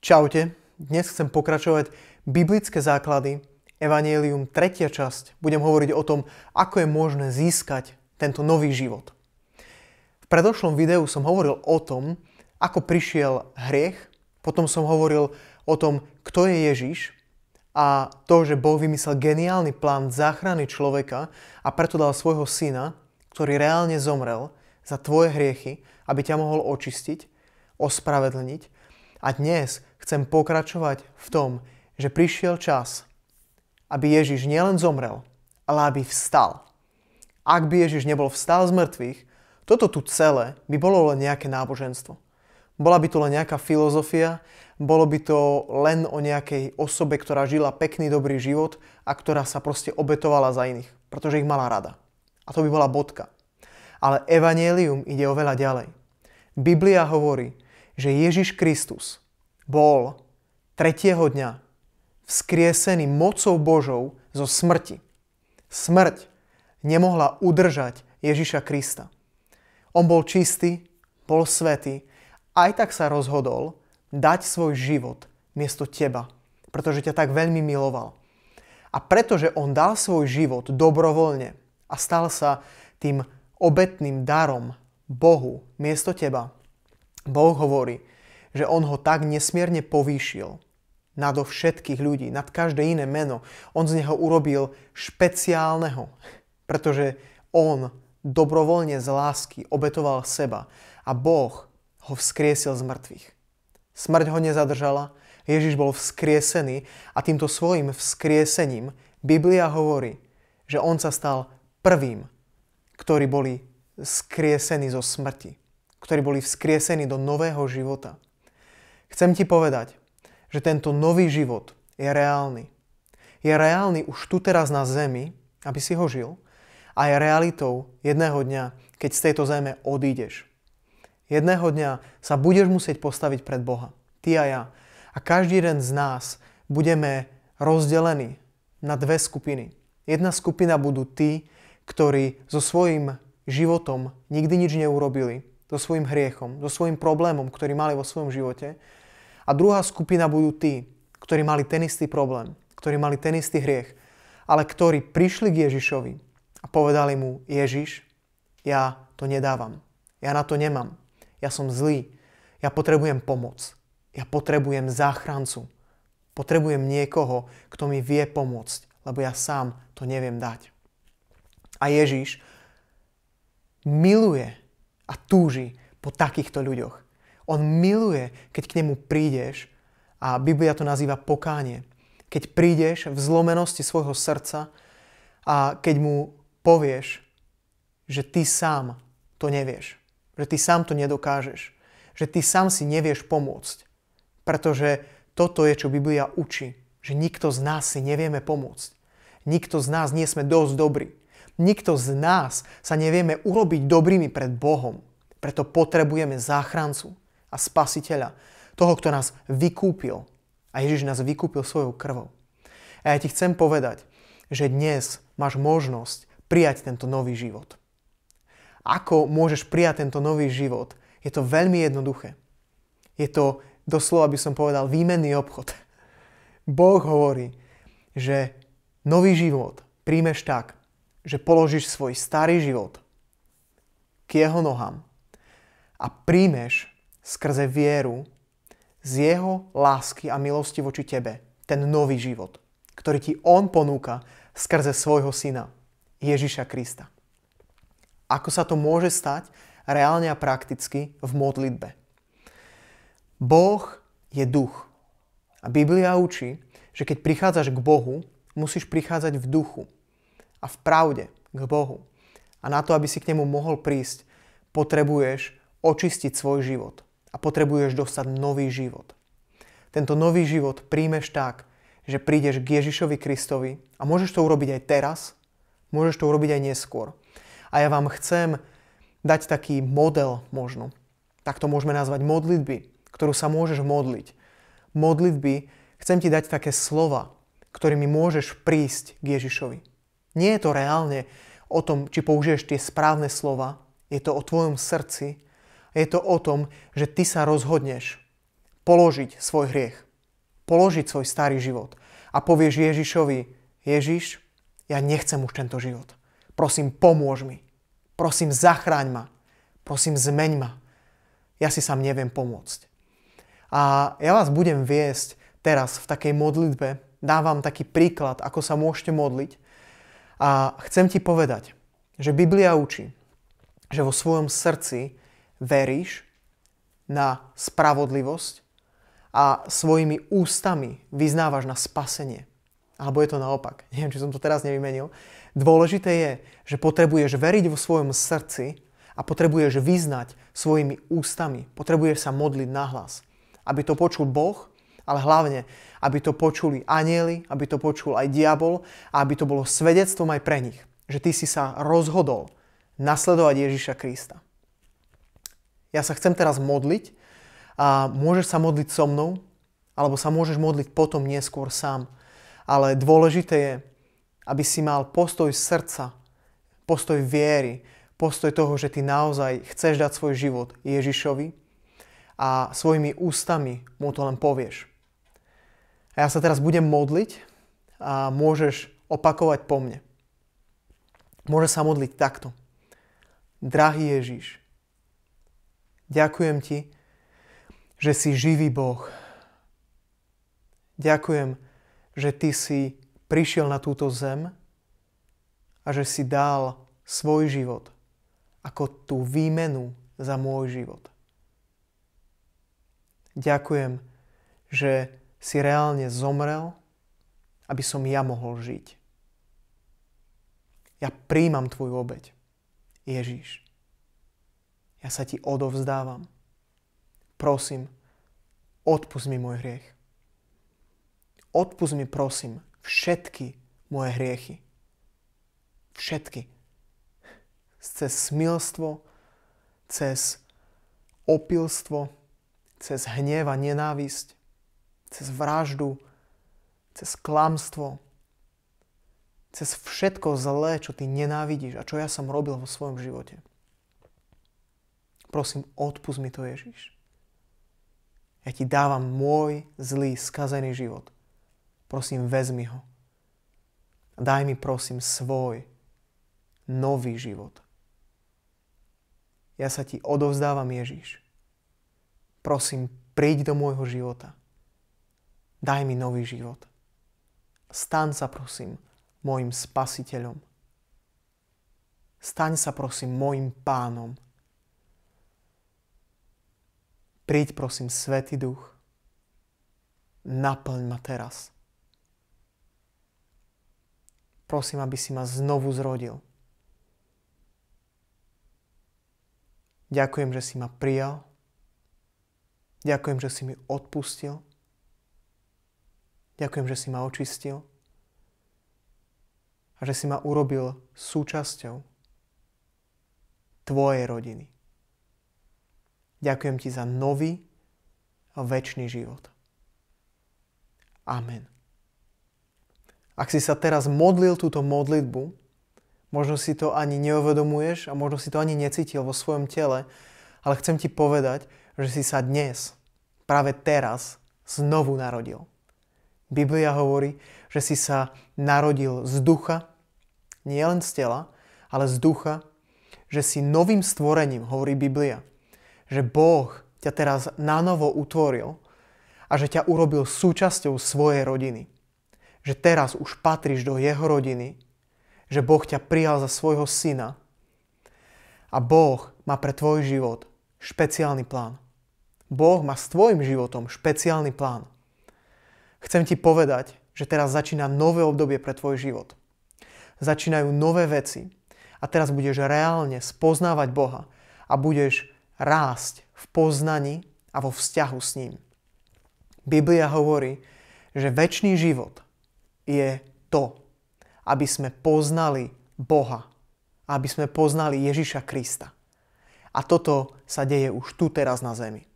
Čaute, dnes chcem pokračovať biblické základy, Evangelium 3. časť. Budem hovoriť o tom, ako je možné získať tento nový život. V predošlom videu som hovoril o tom, ako prišiel hriech, potom som hovoril o tom, kto je Ježiš a to, že Boh vymyslel geniálny plán záchrany človeka a preto dal svojho syna, ktorý reálne zomrel za tvoje hriechy, aby ťa mohol očistiť, ospravedlniť a dnes chcem pokračovať v tom, že prišiel čas, aby Ježiš nielen zomrel, ale aby vstal. Ak by Ježiš nebol vstal z mŕtvych, toto tu celé by bolo len nejaké náboženstvo. Bola by to len nejaká filozofia, bolo by to len o nejakej osobe, ktorá žila pekný, dobrý život a ktorá sa proste obetovala za iných, pretože ich mala rada. A to by bola bodka. Ale evanielium ide oveľa ďalej. Biblia hovorí, že Ježiš Kristus bol tretieho dňa vzkriesený mocou Božou zo smrti. Smrť nemohla udržať Ježiša Krista. On bol čistý, bol svetý, aj tak sa rozhodol dať svoj život miesto teba, pretože ťa tak veľmi miloval. A pretože on dal svoj život dobrovoľne a stal sa tým obetným darom Bohu miesto teba, Boh hovorí, že on ho tak nesmierne povýšil nado všetkých ľudí, nad každé iné meno. On z neho urobil špeciálneho, pretože on dobrovoľne z lásky obetoval seba a Boh ho vzkriesil z mŕtvych. Smrť ho nezadržala, Ježiš bol vzkriesený a týmto svojim vzkriesením Biblia hovorí, že on sa stal prvým, ktorí boli skriesení zo smrti ktorí boli vzkriesení do nového života. Chcem ti povedať, že tento nový život je reálny. Je reálny už tu teraz na zemi, aby si ho žil, a je realitou jedného dňa, keď z tejto zeme odídeš. Jedného dňa sa budeš musieť postaviť pred Boha. Ty a ja. A každý jeden z nás budeme rozdelení na dve skupiny. Jedna skupina budú tí, ktorí so svojím životom nikdy nič neurobili so svojím hriechom, so svojím problémom, ktorý mali vo svojom živote. A druhá skupina budú tí, ktorí mali ten istý problém, ktorí mali ten istý hriech, ale ktorí prišli k Ježišovi a povedali mu, Ježiš, ja to nedávam, ja na to nemám, ja som zlý, ja potrebujem pomoc, ja potrebujem záchrancu, potrebujem niekoho, kto mi vie pomôcť, lebo ja sám to neviem dať. A Ježiš miluje a túži po takýchto ľuďoch. On miluje, keď k nemu prídeš a Biblia to nazýva pokánie. Keď prídeš v zlomenosti svojho srdca a keď mu povieš, že ty sám to nevieš, že ty sám to nedokážeš, že ty sám si nevieš pomôcť. Pretože toto je, čo Biblia učí, že nikto z nás si nevieme pomôcť. Nikto z nás nie sme dosť dobrý. Nikto z nás sa nevieme urobiť dobrými pred Bohom. Preto potrebujeme záchrancu a spasiteľa, toho, kto nás vykúpil. A Ježiš nás vykúpil svojou krvou. A ja ti chcem povedať, že dnes máš možnosť prijať tento nový život. Ako môžeš prijať tento nový život? Je to veľmi jednoduché. Je to doslova by som povedal výmenný obchod. Boh hovorí, že nový život príjmeš tak, že položíš svoj starý život k jeho nohám a príjmeš skrze vieru z jeho lásky a milosti voči tebe ten nový život, ktorý ti on ponúka skrze svojho syna, Ježiša Krista. Ako sa to môže stať reálne a prakticky v modlitbe? Boh je duch. A Biblia učí, že keď prichádzaš k Bohu, musíš prichádzať v duchu a v pravde k Bohu. A na to, aby si k nemu mohol prísť, potrebuješ očistiť svoj život a potrebuješ dostať nový život. Tento nový život príjmeš tak, že prídeš k Ježišovi Kristovi a môžeš to urobiť aj teraz, môžeš to urobiť aj neskôr. A ja vám chcem dať taký model možno. Tak to môžeme nazvať modlitby, ktorú sa môžeš modliť. Modlitby, chcem ti dať také slova, ktorými môžeš prísť k Ježišovi. Nie je to reálne o tom, či použiješ tie správne slova, je to o tvojom srdci, je to o tom, že ty sa rozhodneš položiť svoj hriech, položiť svoj starý život a povieš Ježišovi, Ježiš, ja nechcem už tento život. Prosím, pomôž mi. Prosím, zachráň ma. Prosím, zmeň ma. Ja si sám neviem pomôcť. A ja vás budem viesť teraz v takej modlitbe, dávam taký príklad, ako sa môžete modliť a chcem ti povedať, že Biblia učí, že vo svojom srdci veríš na spravodlivosť a svojimi ústami vyznávaš na spasenie. Alebo je to naopak. Neviem, či som to teraz nevymenil. Dôležité je, že potrebuješ veriť vo svojom srdci a potrebuješ vyznať svojimi ústami. Potrebuješ sa modliť na hlas, Aby to počul Boh ale hlavne, aby to počuli anieli, aby to počul aj diabol a aby to bolo svedectvom aj pre nich, že ty si sa rozhodol nasledovať Ježiša Krista. Ja sa chcem teraz modliť a môžeš sa modliť so mnou, alebo sa môžeš modliť potom neskôr sám. Ale dôležité je, aby si mal postoj srdca, postoj viery, postoj toho, že ty naozaj chceš dať svoj život Ježišovi a svojimi ústami mu to len povieš. A ja sa teraz budem modliť a môžeš opakovať po mne. Môže sa modliť takto. Drahý Ježiš, ďakujem ti, že si živý Boh. Ďakujem, že ty si prišiel na túto zem a že si dal svoj život ako tú výmenu za môj život. Ďakujem, že si reálne zomrel, aby som ja mohol žiť. Ja príjmam tvoju obeď, Ježiš. Ja sa ti odovzdávam. Prosím, odpust mi môj hriech. Odpust mi, prosím, všetky moje hriechy. Všetky. Cez smilstvo, cez opilstvo, cez hnev a nenávisť, cez vraždu, cez klamstvo, cez všetko zlé, čo ty nenávidíš a čo ja som robil vo svojom živote. Prosím, odpust mi to, Ježiš. Ja ti dávam môj zlý, skazený život. Prosím, vezmi ho. A daj mi, prosím, svoj nový život. Ja sa ti odovzdávam, Ježiš. Prosím, príď do môjho života. Daj mi nový život. Staň sa, prosím, môjim spasiteľom. Staň sa, prosím, môjim pánom. Príď, prosím, Svetý Duch. Naplň ma teraz. Prosím, aby si ma znovu zrodil. Ďakujem, že si ma prijal. Ďakujem, že si mi odpustil. Ďakujem, že si ma očistil a že si ma urobil súčasťou tvojej rodiny. Ďakujem ti za nový a väčší život. Amen. Ak si sa teraz modlil túto modlitbu, možno si to ani neuvedomuješ a možno si to ani necítil vo svojom tele, ale chcem ti povedať, že si sa dnes, práve teraz, znovu narodil. Biblia hovorí, že si sa narodil z ducha, nie len z tela, ale z ducha, že si novým stvorením, hovorí Biblia, že Boh ťa teraz nanovo utvoril a že ťa urobil súčasťou svojej rodiny. Že teraz už patríš do jeho rodiny, že Boh ťa prijal za svojho syna a Boh má pre tvoj život špeciálny plán. Boh má s tvojim životom špeciálny plán. Chcem ti povedať, že teraz začína nové obdobie pre tvoj život. Začínajú nové veci a teraz budeš reálne spoznávať Boha a budeš rásť v poznaní a vo vzťahu s ním. Biblia hovorí, že väčší život je to, aby sme poznali Boha, aby sme poznali Ježiša Krista. A toto sa deje už tu teraz na zemi.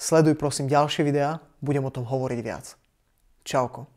Sleduj prosím ďalšie videá, budem o tom hovoriť viac. Ciao.